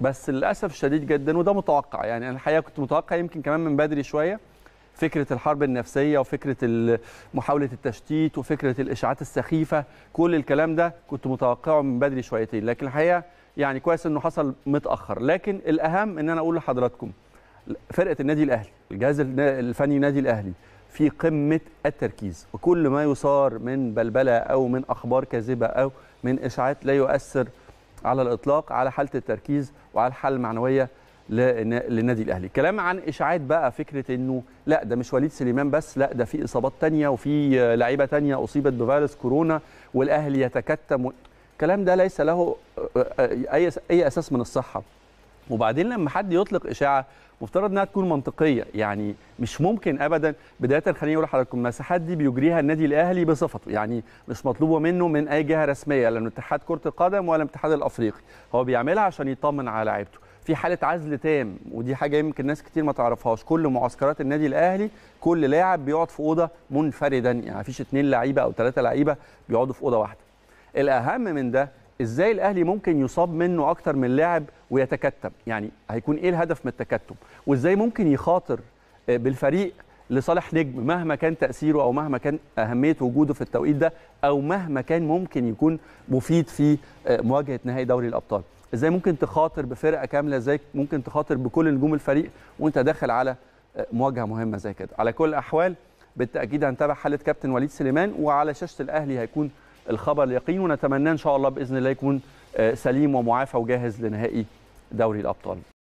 بس للاسف شديد جدا وده متوقع يعني انا الحقيقه كنت متوقع يمكن كمان من بدري شويه فكره الحرب النفسيه وفكره محاوله التشتيت وفكره الاشاعات السخيفه كل الكلام ده كنت متوقعه من بدري شويتين لكن الحقيقه يعني كويس انه حصل متاخر لكن الاهم ان انا اقول لحضراتكم فرقه النادي الاهلي الجهاز الفني النادي الاهلي في قمه التركيز وكل ما يصار من بلبله او من اخبار كاذبه او من اشاعات لا يؤثر على الاطلاق على حاله التركيز وعلى الحاله المعنويه للنادي الاهلي كلام عن اشاعات بقى فكره انه لا ده مش وليد سليمان بس لا ده في اصابات تانية وفي لعيبه تانية اصيبت بفيروس كورونا والاهلي يتكتم الكلام ده ليس له اي اي اساس من الصحه وبعدين لما حد يطلق اشاعه مفترض انها تكون منطقيه يعني مش ممكن ابدا بدايه خليني اقول لحضراتكم المساحات دي بيجريها النادي الاهلي بصفته يعني مش مطلوبه منه من اي جهه رسميه لا من اتحاد كره القدم ولا الاتحاد الافريقي هو بيعملها عشان يطمن على لعيبته في حاله عزل تام ودي حاجه يمكن ناس كتير ما تعرفهاش كل معسكرات النادي الاهلي كل لاعب بيقعد في اوضه منفردا يعني مفيش اتنين لعيبه او ثلاثه لعيبه بيقعدوا في اوضه واحده الاهم من ده ازاي الاهلي ممكن يصاب منه اكتر من لاعب ويتكتم يعني هيكون ايه الهدف من التكتم وازاي ممكن يخاطر آه، بالفريق لصالح نجم مهما كان تاثيره او مهما كان اهميه وجوده في التوقيت ده او مهما كان ممكن يكون مفيد في آه، مواجهه نهائي دوري الابطال ازاي ممكن تخاطر بفرقه كامله ازاي ممكن تخاطر بكل نجوم الفريق وانت داخل على آه، مواجهه مهمه زي كده على كل الاحوال بالتاكيد هنتابع حاله كابتن وليد سليمان وعلى شاشه الاهلي هيكون الخبر اليقين ونتمنى ان شاء الله باذن الله يكون آه، سليم ومعافى وجاهز لنهائي دوري الابطال